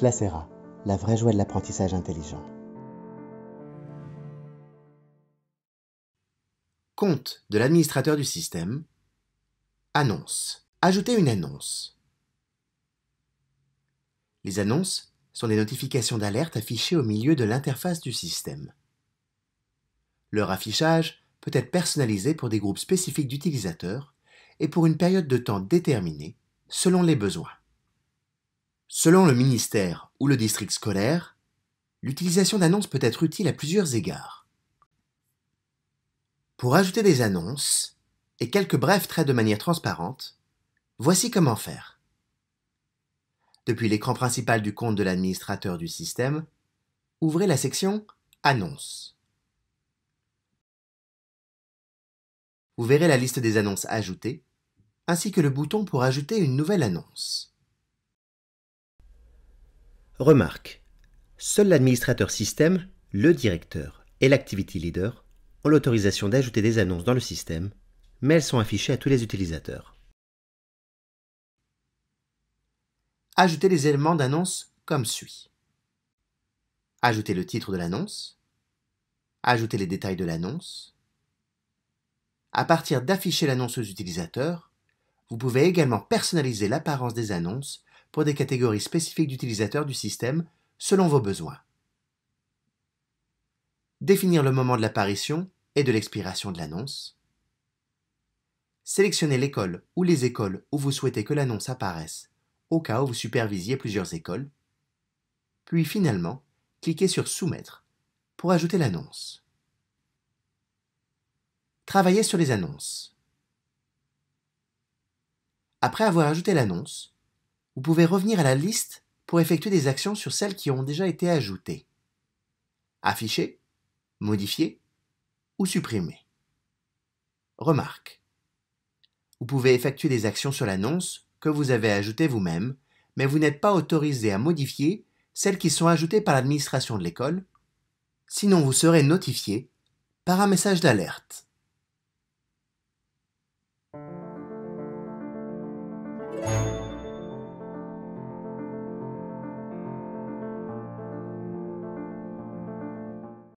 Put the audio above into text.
Placera, la vraie joie de l'apprentissage intelligent. Compte de l'administrateur du système. Annonce. Ajouter une annonce. Les annonces sont des notifications d'alerte affichées au milieu de l'interface du système. Leur affichage peut être personnalisé pour des groupes spécifiques d'utilisateurs et pour une période de temps déterminée selon les besoins. Selon le ministère ou le district scolaire, l'utilisation d'annonces peut être utile à plusieurs égards. Pour ajouter des annonces et quelques brefs traits de manière transparente, voici comment faire. Depuis l'écran principal du compte de l'administrateur du système, ouvrez la section Annonces. Vous verrez la liste des annonces ajoutées, ainsi que le bouton pour ajouter une nouvelle annonce. Remarque. Seul l'administrateur système, le directeur et l'activity leader ont l'autorisation d'ajouter des annonces dans le système, mais elles sont affichées à tous les utilisateurs. Ajoutez les éléments d'annonce comme suit. Ajoutez le titre de l'annonce. Ajoutez les détails de l'annonce. À partir d'afficher l'annonce aux utilisateurs, vous pouvez également personnaliser l'apparence des annonces pour des catégories spécifiques d'utilisateurs du système selon vos besoins. Définir le moment de l'apparition et de l'expiration de l'annonce. Sélectionnez l'école ou les écoles où vous souhaitez que l'annonce apparaisse, au cas où vous supervisiez plusieurs écoles. Puis finalement, cliquez sur Soumettre pour ajouter l'annonce. Travailler sur les annonces. Après avoir ajouté l'annonce, vous pouvez revenir à la liste pour effectuer des actions sur celles qui ont déjà été ajoutées. Afficher, modifier ou supprimer. Remarque. Vous pouvez effectuer des actions sur l'annonce que vous avez ajoutée vous-même, mais vous n'êtes pas autorisé à modifier celles qui sont ajoutées par l'administration de l'école, sinon vous serez notifié par un message d'alerte.